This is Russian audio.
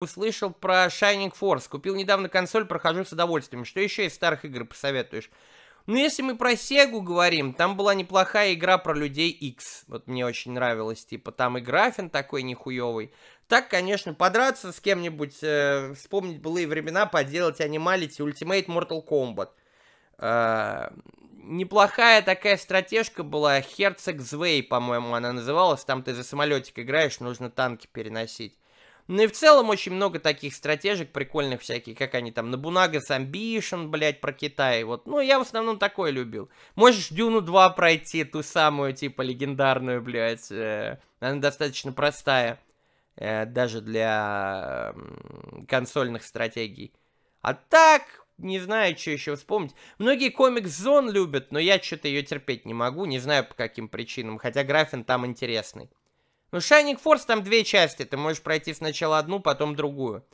Услышал про Shining Force. Купил недавно консоль, прохожу с удовольствием. Что еще из старых игр посоветуешь? Ну, если мы про Сегу говорим, там была неплохая игра про людей X. Вот мне очень нравилось. Типа, там и графин такой нихуевый. Так, конечно, подраться с кем-нибудь, э, вспомнить былые времена, поделать анималити, Ultimate Mortal Kombat. Э, неплохая такая стратежка была, Херцог Звей, по-моему, она называлась. Там ты за самолетик играешь, нужно танки переносить. Ну и в целом очень много таких стратежек прикольных всяких, как они там, Набунага с Ambition, блядь, про Китай, вот. Ну, я в основном такое любил. Можешь Дюну 2 пройти, ту самую, типа, легендарную, блядь, э, она достаточно простая, э, даже для э, консольных стратегий. А так, не знаю, что еще вспомнить. Многие комикс-зон любят, но я что-то ее терпеть не могу, не знаю по каким причинам, хотя графин там интересный. Ну, Shining Force там две части, ты можешь пройти сначала одну, потом другую.